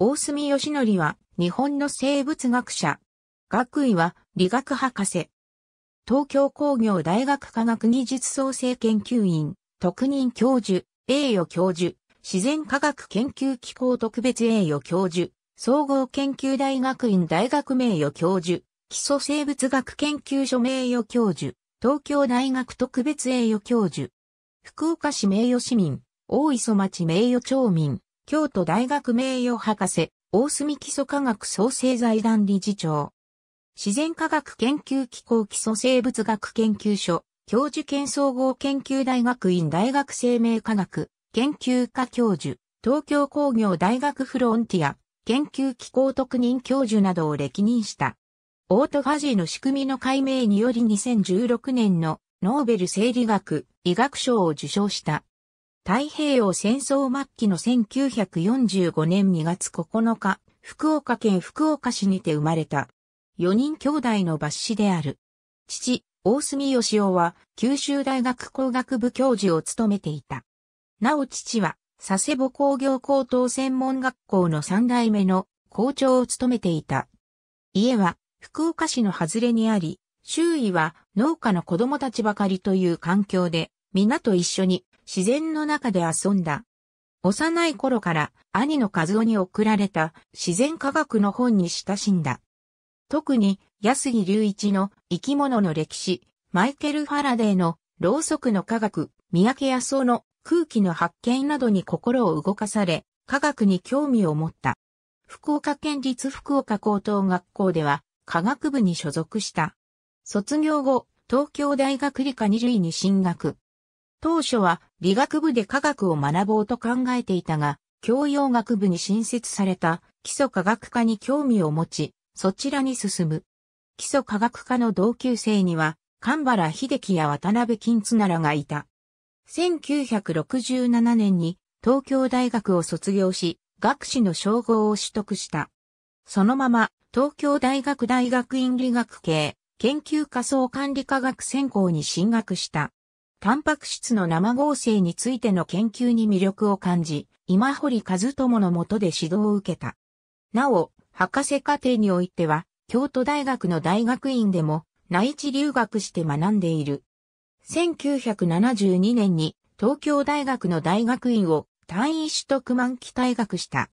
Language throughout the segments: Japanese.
大隅義則は日本の生物学者。学位は理学博士。東京工業大学科学技術創生研究院、特任教授、栄誉教授、自然科学研究機構特別栄誉教授、総合研究大学院大学名誉教授、基礎生物学研究所名誉教授、東京大学特別栄誉教授、福岡市名誉市民、大磯町名誉町民、京都大学名誉博士、大隅基礎科学創生財団理事長。自然科学研究機構基礎生物学研究所、教授兼総合研究大学院大学生命科学、研究科教授、東京工業大学フロンティア、研究機構特任教授などを歴任した。オートファジーの仕組みの解明により2016年のノーベル生理学、医学賞を受賞した。太平洋戦争末期の1945年2月9日、福岡県福岡市にて生まれた。4人兄弟の抜子である。父、大隅義夫は九州大学工学部教授を務めていた。なお父は佐世保工業高等専門学校の3代目の校長を務めていた。家は福岡市の外れにあり、周囲は農家の子供たちばかりという環境で、皆と一緒に自然の中で遊んだ。幼い頃から兄の和夫に送られた自然科学の本に親しんだ。特に安木隆一の生き物の歴史、マイケル・ファラデーのろうそくの科学、三宅康夫の空気の発見などに心を動かされ、科学に興味を持った。福岡県立福岡高等学校では科学部に所属した。卒業後、東京大学理科二類に進学。当初は理学部で科学を学ぼうと考えていたが、教養学部に新設された基礎科学科に興味を持ち、そちらに進む。基礎科学科の同級生には、神原秀樹や渡辺金津奈良がいた。1967年に東京大学を卒業し、学士の称号を取得した。そのまま、東京大学大学院理学系研究科総管理科学専攻に進学した。タンパク質の生合成についての研究に魅力を感じ、今堀和友の下で指導を受けた。なお、博士課程においては、京都大学の大学院でも内地留学して学んでいる。1972年に東京大学の大学院を単位取得満期退学した。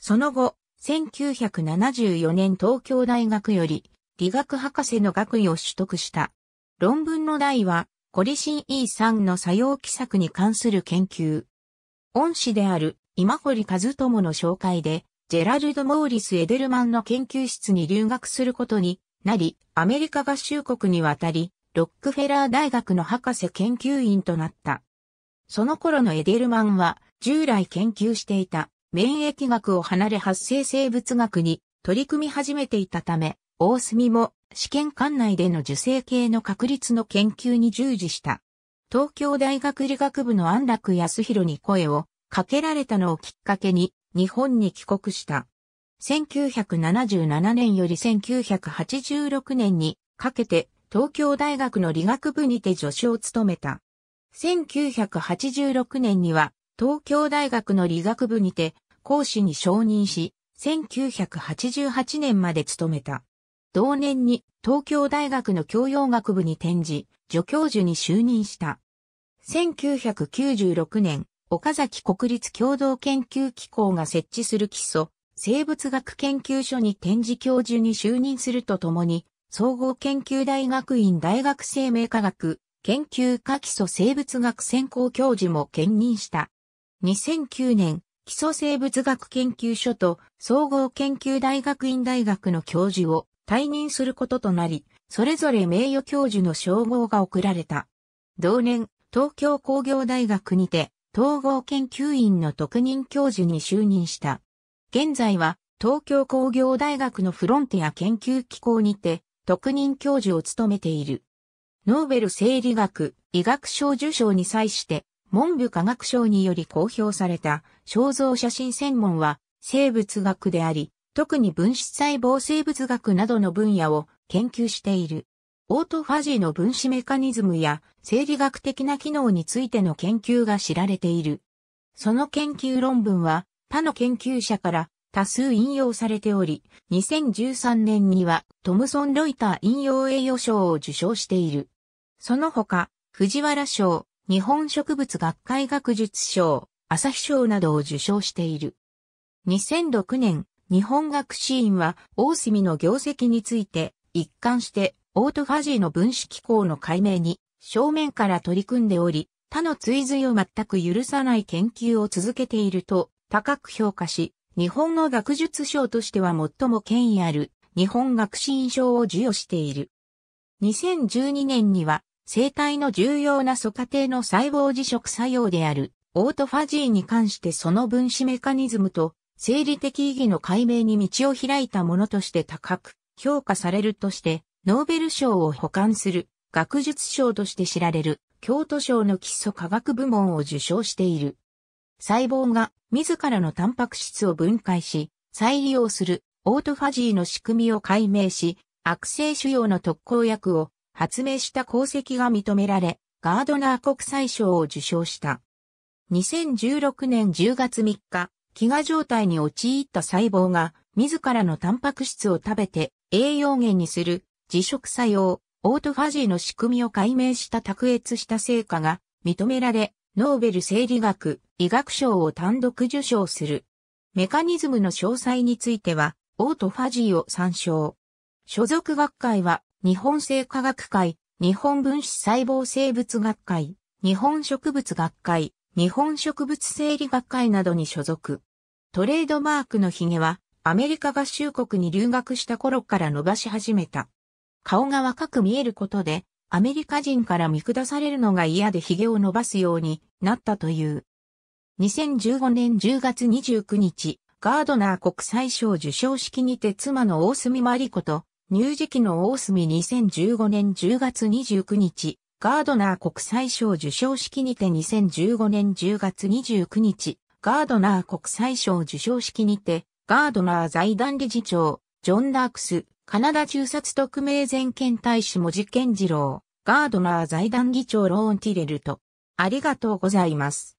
その後、1974年東京大学より理学博士の学位を取得した。論文の題はコリシン E3 の作用規策に関する研究。恩師である今堀和友の紹介で、ジェラルド・モーリス・エデルマンの研究室に留学することになり、アメリカ合衆国に渡り、ロックフェラー大学の博士研究員となった。その頃のエデルマンは、従来研究していた免疫学を離れ発生生物学に取り組み始めていたため、大隅も試験管内での受精系の確率の研究に従事した。東京大学理学部の安楽康弘に声をかけられたのをきっかけに日本に帰国した。1977年より1986年にかけて東京大学の理学部にて助手を務めた。1986年には東京大学の理学部にて講師に承認し、1988年まで勤めた。同年に東京大学の教養学部に転じ、助教授に就任した。1996年、岡崎国立共同研究機構が設置する基礎、生物学研究所に展示教授に就任するとともに、総合研究大学院大学生命科学研究科基礎生物学専攻教授も兼任した。2009年、基礎生物学研究所と総合研究大学院大学の教授を退任することとなり、それぞれ名誉教授の称号が贈られた。同年、東京工業大学にて、統合研究院の特任教授に就任した。現在は、東京工業大学のフロンティア研究機構にて、特任教授を務めている。ノーベル生理学、医学賞受賞に際して、文部科学省により公表された肖像写真専門は生物学であり、特に分子細胞生物学などの分野を研究している。オートファジーの分子メカニズムや生理学的な機能についての研究が知られている。その研究論文は他の研究者から多数引用されており、2013年にはトムソン・ロイター引用栄誉賞を受賞している。その他、藤原賞、日本植物学会学術賞、朝日賞などを受賞している。2006年、日本学士院は、大隅の業績について、一貫して、オートファジーの分子機構の解明に、正面から取り組んでおり、他の追随を全く許さない研究を続けていると、高く評価し、日本の学術賞としては最も権威ある、日本学士院賞を授与している。2012年には、生体の重要な素家程の細胞自食作用である、オートファジーに関してその分子メカニズムと生理的意義の解明に道を開いたものとして高く評価されるとして、ノーベル賞を保管する学術賞として知られる京都賞の基礎科学部門を受賞している。細胞が自らのタンパク質を分解し、再利用するオートファジーの仕組みを解明し、悪性腫瘍の特効薬を発明した功績が認められ、ガードナー国際賞を受賞した。2016年10月3日、飢餓状態に陥った細胞が自らのタンパク質を食べて栄養源にする自食作用、オートファジーの仕組みを解明した卓越した成果が認められ、ノーベル生理学、医学賞を単独受賞する。メカニズムの詳細については、オートファジーを参照。所属学会は、日本生科学会、日本分子細胞生物学会、日本植物学会、日本植物生理学会などに所属。トレードマークのヒゲは、アメリカ合衆国に留学した頃から伸ばし始めた。顔が若く見えることで、アメリカ人から見下されるのが嫌でヒゲを伸ばすようになったという。2015年10月29日、ガードナー国際賞受賞式にて妻の大隅真理子と、乳児期の大隅2015年10月29日、ガードナー国際賞受賞式にて2015年10月29日、ガードナー国際賞受賞式にて、ガードナー財団理事長、ジョン・ダークス、カナダ中殺特命全権大使文字健次郎、ガードナー財団議長ローン・ティレルと、ありがとうございます。